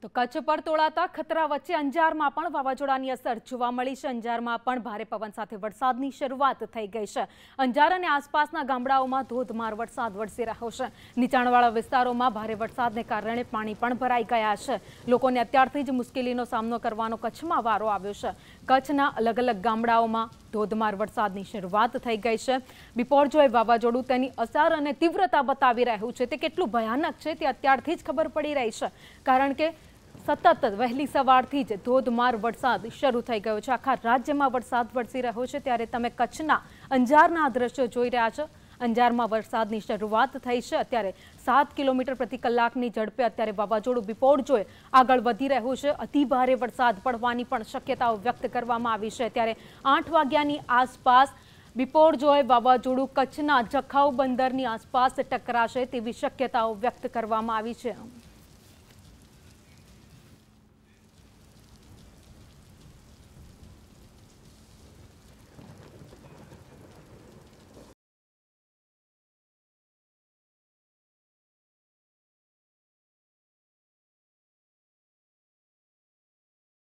તો કચ્છ પર તોળાતા ખતરા વચ્ચે અંજારમાં પણ વાવાઝોડાની અસર જોવા મળી છે અંજારમાં પણ ભારે પવન સાથે વરસાદની શરૂઆત થઈ ગઈ છે અંજાર અને આસપાસના ગામડાઓમાં ધોધમાર વરસાદ વરસી રહ્યો છે નીચાણવાળા વિસ્તારોમાં ભારે વરસાદને કારણે પાણી પણ ભરાઈ ગયા છે લોકોને અત્યારથી જ મુશ્કેલીનો સામનો કરવાનો કચ્છમાં વારો આવ્યો છે કચ્છના અલગ અલગ ગામડાઓમાં ધોધમાર વરસાદની શરૂઆત થઈ ગઈ છે બિપોરજોય વાવાઝોડું તેની અસર અને તીવ્રતા બતાવી રહ્યું છે તે કેટલું ભયાનક છે તે અત્યારથી જ ખબર પડી રહી છે કારણ કે સતત વહેલી સવારથી જ ધોધમાર વરસાદ શરૂ થઈ ગયો છે આખા રાજ્યમાં વરસાદ વરસી રહ્યો છે ત્યારે તમે કચ્છના અંજારના દ્રશ્યો જોઈ રહ્યા છો અંજારમાં વરસાદની શરૂઆત થઈ છે અત્યારે સાત કિલોમીટર પ્રતિ કલાકની ઝડપે અત્યારે વાવાઝોડું બિપોરજોએ આગળ વધી રહ્યું છે અતિભારે વરસાદ પડવાની પણ શક્યતાઓ વ્યક્ત કરવામાં આવી છે ત્યારે આઠ વાગ્યાની આસપાસ બિપોરજોય વાવાઝોડું કચ્છના જખાઉ બંદરની આસપાસ ટકરાશે તેવી શક્યતાઓ વ્યક્ત કરવામાં આવી છે